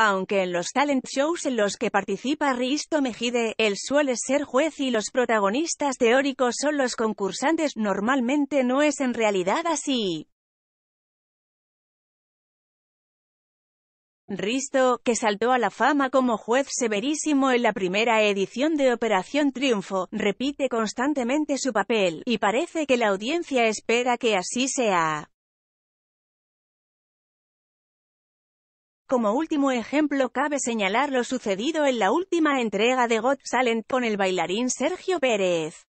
Aunque en los talent shows en los que participa Risto Mejide, él suele ser juez y los protagonistas teóricos son los concursantes, normalmente no es en realidad así. Risto, que saltó a la fama como juez severísimo en la primera edición de Operación Triunfo, repite constantemente su papel, y parece que la audiencia espera que así sea. Como último ejemplo cabe señalar lo sucedido en la última entrega de Got Talent con el bailarín Sergio Pérez.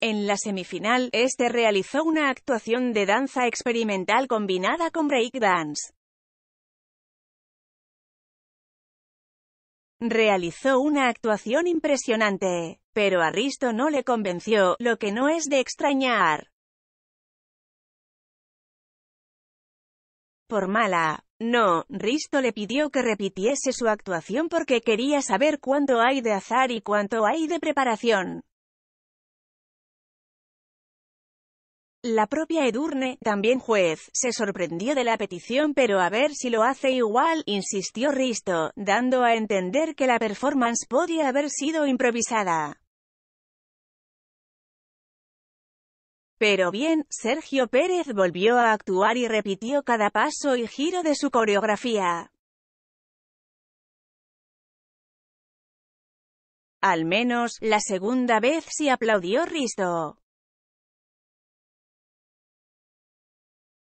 En la semifinal, este realizó una actuación de danza experimental combinada con breakdance. Realizó una actuación impresionante, pero a Risto no le convenció, lo que no es de extrañar. Por mala, no, Risto le pidió que repitiese su actuación porque quería saber cuánto hay de azar y cuánto hay de preparación. La propia Edurne, también juez, se sorprendió de la petición pero a ver si lo hace igual, insistió Risto, dando a entender que la performance podía haber sido improvisada. Pero bien, Sergio Pérez volvió a actuar y repitió cada paso y giro de su coreografía. Al menos, la segunda vez sí aplaudió Risto.